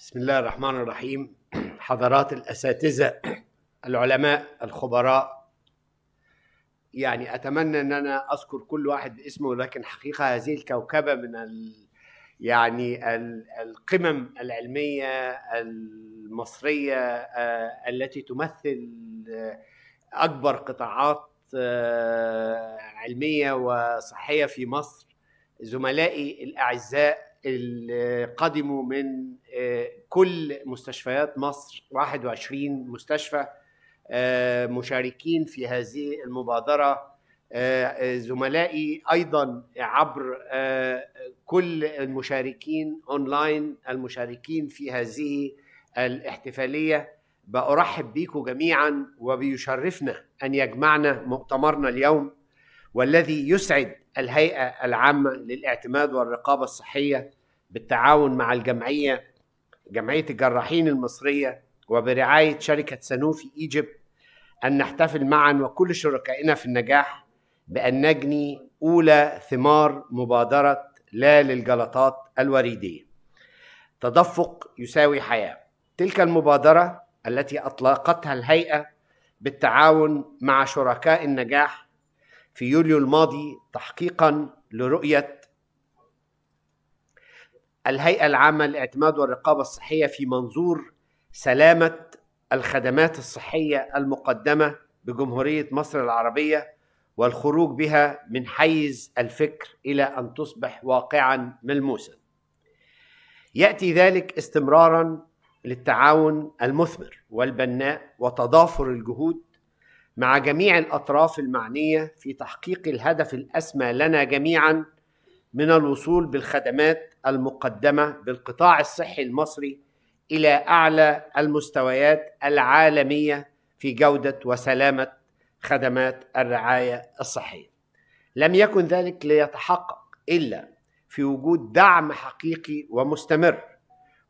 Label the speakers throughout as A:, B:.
A: بسم الله الرحمن الرحيم حضرات الاساتذه العلماء الخبراء يعني اتمنى ان انا اذكر كل واحد باسمه لكن حقيقه هذه الكوكبه من ال يعني القمم العلميه المصريه آه، التي تمثل آه، اكبر قطاعات آه، علميه وصحيه في مصر زملائي الاعزاء قدموا من آه، كل مستشفيات مصر 21 مستشفى آه، مشاركين في هذه المبادره آه، زملائي ايضا عبر كل المشاركين اونلاين المشاركين في هذه الاحتفاليه بارحب بيكم جميعا وبيشرفنا ان يجمعنا مؤتمرنا اليوم والذي يسعد الهيئة العامة للاعتماد والرقابة الصحية بالتعاون مع الجمعية جمعية الجراحين المصرية وبرعاية شركة سانوفي إيجيبت أن نحتفل معا وكل شركائنا في النجاح بأن نجني أولى ثمار مبادرة لا للجلطات الوريدية تدفق يساوي حياة تلك المبادرة التي أطلقتها الهيئة بالتعاون مع شركاء النجاح في يوليو الماضي تحقيقا لرؤية الهيئة العامة للاعتماد والرقابة الصحية في منظور سلامة الخدمات الصحية المقدمة بجمهورية مصر العربية والخروج بها من حيز الفكر إلى أن تصبح واقعا ملموسا يأتي ذلك استمرارا للتعاون المثمر والبناء وتضافر الجهود مع جميع الاطراف المعنيه في تحقيق الهدف الاسمى لنا جميعا من الوصول بالخدمات المقدمه بالقطاع الصحي المصري الى اعلى المستويات العالميه في جوده وسلامه خدمات الرعايه الصحيه. لم يكن ذلك ليتحقق الا في وجود دعم حقيقي ومستمر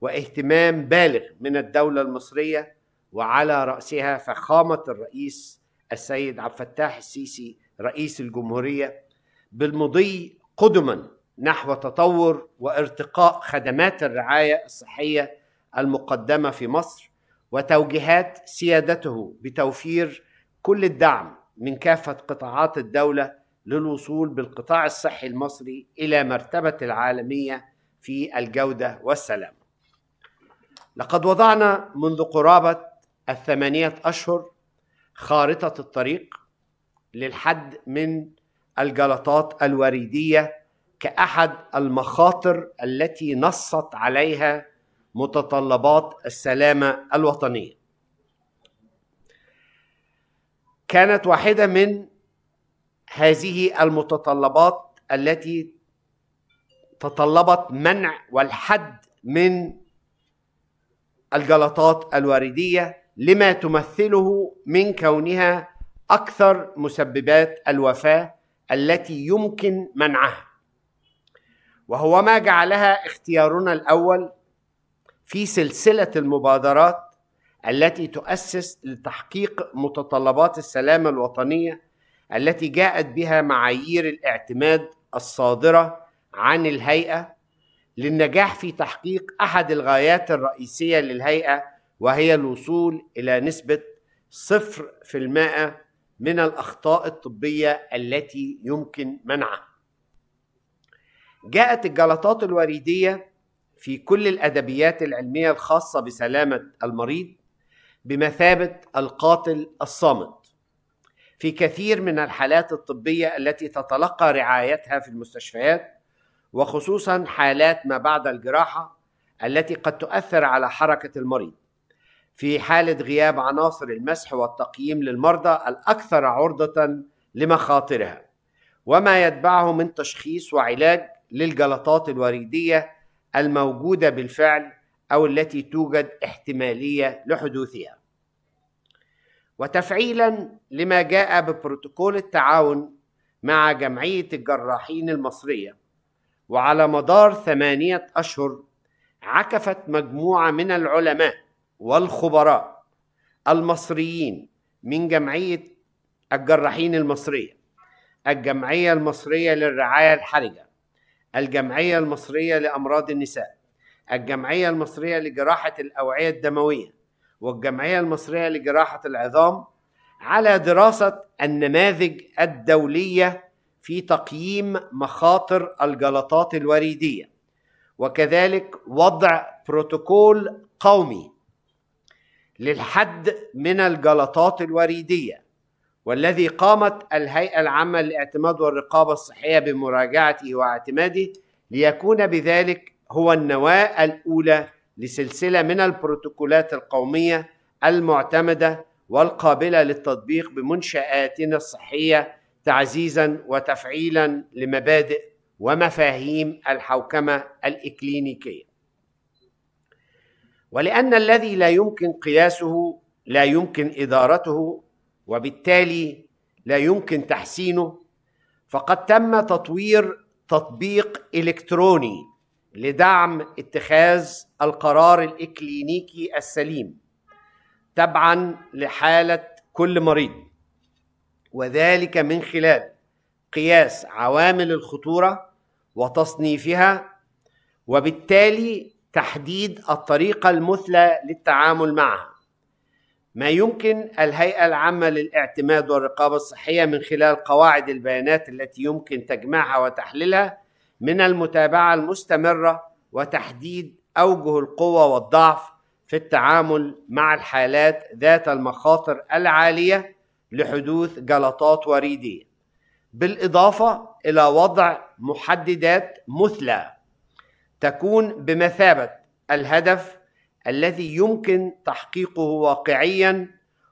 A: واهتمام بالغ من الدوله المصريه وعلى راسها فخامه الرئيس السيد عبد الفتاح السيسي رئيس الجمهوريه بالمضي قدما نحو تطور وارتقاء خدمات الرعايه الصحيه المقدمه في مصر وتوجيهات سيادته بتوفير كل الدعم من كافه قطاعات الدوله للوصول بالقطاع الصحي المصري الى مرتبه العالميه في الجوده والسلام. لقد وضعنا منذ قرابه الثمانيه اشهر خارطة الطريق للحد من الجلطات الوريدية كأحد المخاطر التي نصت عليها متطلبات السلامة الوطنية. كانت واحدة من هذه المتطلبات التي تطلبت منع والحد من الجلطات الوريديه لما تمثله من كونها اكثر مسببات الوفاه التي يمكن منعها وهو ما جعلها اختيارنا الاول في سلسله المبادرات التي تؤسس لتحقيق متطلبات السلامه الوطنيه التي جاءت بها معايير الاعتماد الصادره عن الهيئه للنجاح في تحقيق احد الغايات الرئيسيه للهيئه وهي الوصول إلى نسبة صفر في المائة من الأخطاء الطبية التي يمكن منعها جاءت الجلطات الوريدية في كل الأدبيات العلمية الخاصة بسلامة المريض بمثابة القاتل الصامت في كثير من الحالات الطبية التي تتلقى رعايتها في المستشفيات وخصوصا حالات ما بعد الجراحة التي قد تؤثر على حركة المريض في حالة غياب عناصر المسح والتقييم للمرضى الأكثر عرضة لمخاطرها وما يتبعه من تشخيص وعلاج للجلطات الوريدية الموجودة بالفعل أو التي توجد احتمالية لحدوثها وتفعيلا لما جاء ببروتوكول التعاون مع جمعية الجراحين المصرية وعلى مدار ثمانية أشهر عكفت مجموعة من العلماء والخبراء المصريين من جمعية الجراحين المصرية الجمعية المصرية للرعاية الحرجة الجمعية المصرية لأمراض النساء الجمعية المصرية لجراحة الأوعية الدموية والجمعية المصرية لجراحة العظام على دراسة النماذج الدولية في تقييم مخاطر الجلطات الوريدية وكذلك وضع بروتوكول قومي للحد من الجلطات الوريديه والذي قامت الهيئه العامه للاعتماد والرقابه الصحيه بمراجعته واعتماده ليكون بذلك هو النواه الاولى لسلسله من البروتوكولات القوميه المعتمده والقابله للتطبيق بمنشاتنا الصحيه تعزيزا وتفعيلا لمبادئ ومفاهيم الحوكمه الاكلينيكيه ولأن الذي لا يمكن قياسه لا يمكن إدارته وبالتالي لا يمكن تحسينه فقد تم تطوير تطبيق إلكتروني لدعم اتخاذ القرار الإكلينيكي السليم تبعا لحالة كل مريض وذلك من خلال قياس عوامل الخطورة وتصنيفها وبالتالي تحديد الطريقة المثلى للتعامل معها ما يمكن الهيئة العامة للاعتماد والرقابة الصحية من خلال قواعد البيانات التي يمكن تجميعها وتحليلها من المتابعة المستمرة وتحديد أوجه القوة والضعف في التعامل مع الحالات ذات المخاطر العالية لحدوث جلطات وريدية بالإضافة إلى وضع محددات مثلى تكون بمثابة الهدف الذي يمكن تحقيقه واقعيا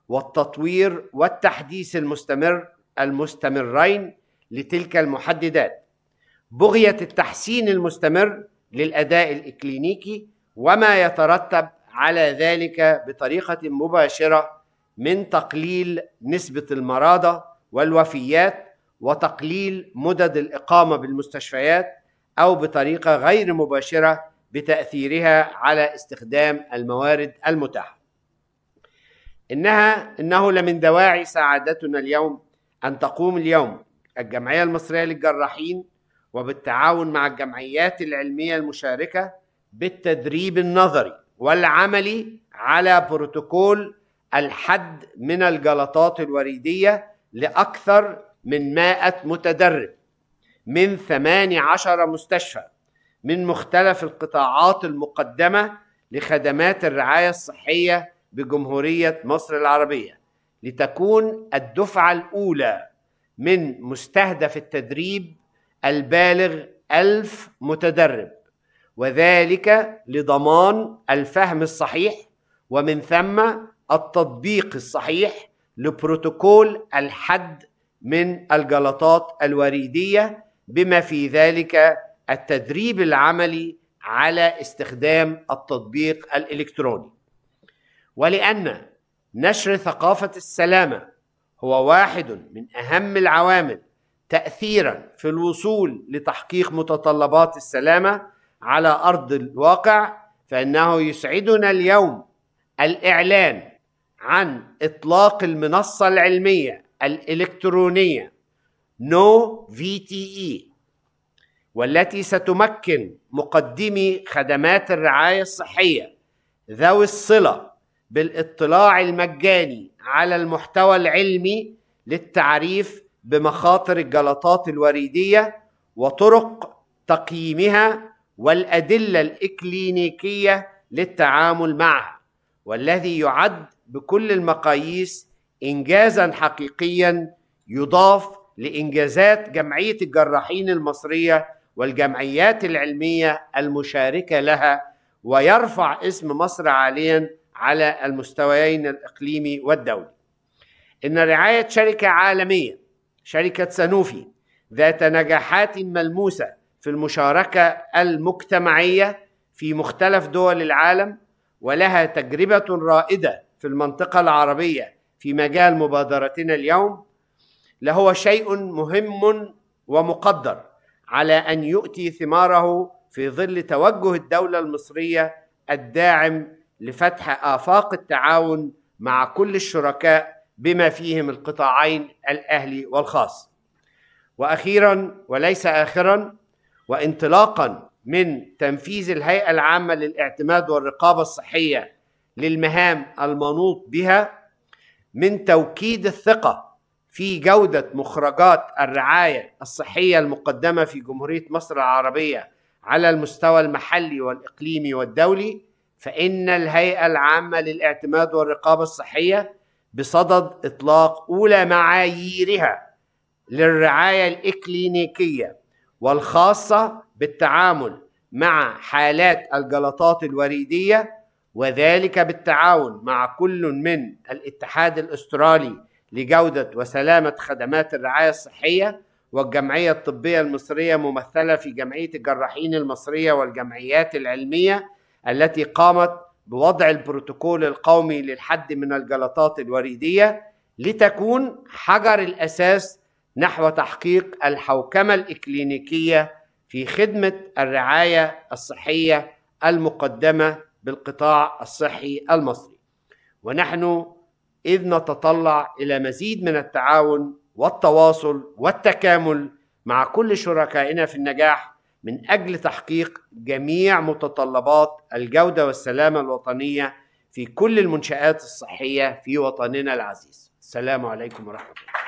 A: والتطوير والتحديث المستمر المستمرين لتلك المحددات بغية التحسين المستمر للأداء الإكلينيكي وما يترتب على ذلك بطريقة مباشرة من تقليل نسبة المرضى والوفيات وتقليل مدد الإقامة بالمستشفيات أو بطريقة غير مباشرة بتأثيرها على استخدام الموارد المتاحة إنها إنه لمن دواعي سعادتنا اليوم أن تقوم اليوم الجمعية المصرية للجراحين وبالتعاون مع الجمعيات العلمية المشاركة بالتدريب النظري والعملي على بروتوكول الحد من الجلطات الوريدية لأكثر من 100 متدرب من 18 مستشفى من مختلف القطاعات المقدمة لخدمات الرعاية الصحية بجمهورية مصر العربية لتكون الدفعة الأولى من مستهدف التدريب البالغ ألف متدرب وذلك لضمان الفهم الصحيح ومن ثم التطبيق الصحيح لبروتوكول الحد من الجلطات الوريدية بما في ذلك التدريب العملي على استخدام التطبيق الالكتروني ولان نشر ثقافه السلامه هو واحد من اهم العوامل تاثيرا في الوصول لتحقيق متطلبات السلامه على ارض الواقع فانه يسعدنا اليوم الاعلان عن اطلاق المنصه العلميه الالكترونيه نو في تي اي والتي ستمكن مقدمي خدمات الرعايه الصحيه ذوي الصله بالاطلاع المجاني على المحتوى العلمي للتعريف بمخاطر الجلطات الوريديه وطرق تقييمها والادله الاكلينيكيه للتعامل معها والذي يعد بكل المقاييس انجازا حقيقيا يضاف لإنجازات جمعية الجراحين المصرية والجمعيات العلمية المشاركة لها ويرفع اسم مصر عاليا على المستويين الإقليمي والدولي إن رعاية شركة عالمية شركة سانوفي ذات نجاحات ملموسة في المشاركة المجتمعية في مختلف دول العالم ولها تجربة رائدة في المنطقة العربية في مجال مبادرتنا اليوم لهو شيء مهم ومقدر على ان يؤتي ثماره في ظل توجه الدوله المصريه الداعم لفتح افاق التعاون مع كل الشركاء بما فيهم القطاعين الاهلي والخاص. واخيرا وليس اخرا وانطلاقا من تنفيذ الهيئه العامه للاعتماد والرقابه الصحيه للمهام المنوط بها من توكيد الثقه في جودة مخرجات الرعاية الصحية المقدمة في جمهورية مصر العربية على المستوى المحلي والإقليمي والدولي فإن الهيئة العامة للاعتماد والرقابة الصحية بصدد إطلاق أولى معاييرها للرعاية الإكلينيكية والخاصة بالتعامل مع حالات الجلطات الوريدية وذلك بالتعاون مع كل من الاتحاد الأسترالي لجودة وسلامة خدمات الرعاية الصحية والجمعية الطبية المصرية ممثلة في جمعية الجراحين المصرية والجمعيات العلمية التي قامت بوضع البروتوكول القومي للحد من الجلطات الوريدية لتكون حجر الأساس نحو تحقيق الحوكمة الإكلينيكية في خدمة الرعاية الصحية المقدمة بالقطاع الصحي المصري ونحن إذ نتطلع إلى مزيد من التعاون والتواصل والتكامل مع كل شركائنا في النجاح من أجل تحقيق جميع متطلبات الجودة والسلامة الوطنية في كل المنشآت الصحية في وطننا العزيز السلام عليكم ورحمة الله